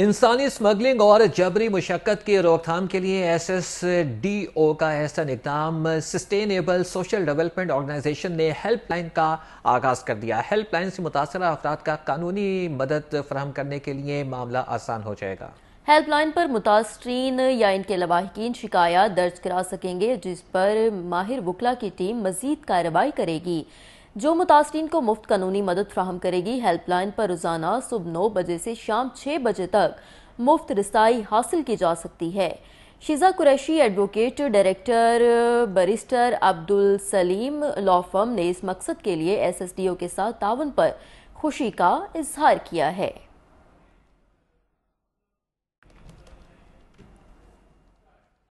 इंसानी स्मगलिंग और जबरी मुशक्क़त की रोकथाम के लिए एस एस डी ओ का ऐसा निकदाम सस्टेनेबल सोशल डेवलपमेंट ऑर्गेनाइजेशन ने हेल्पलाइन का आगाज़ कर दिया हेल्पलाइन से मुतासर अफराद का कानूनी मदद फराहम करने के लिए मामला आसान हो जाएगा हेल्पलाइन पर मुतासरीन या इनके लवाहिकीन शिकायत दर्ज करा सकेंगे जिस पर माहिर वकला की टीम मजीद कार्रवाई करेगी जो मुतासरीन को मुफ्त कानूनी मदद फ्राहम करेगी हेल्पलाइन पर रोजाना सुबह नौ बजे से शाम छः बजे तक मुफ्त रसाई हासिल की जा सकती है Shiza Qureshi advocate director barrister Abdul Saleem law firm ने इस मकसद के लिए एसएसडीओ के साथ ताउन पर खुशी का इजहार किया है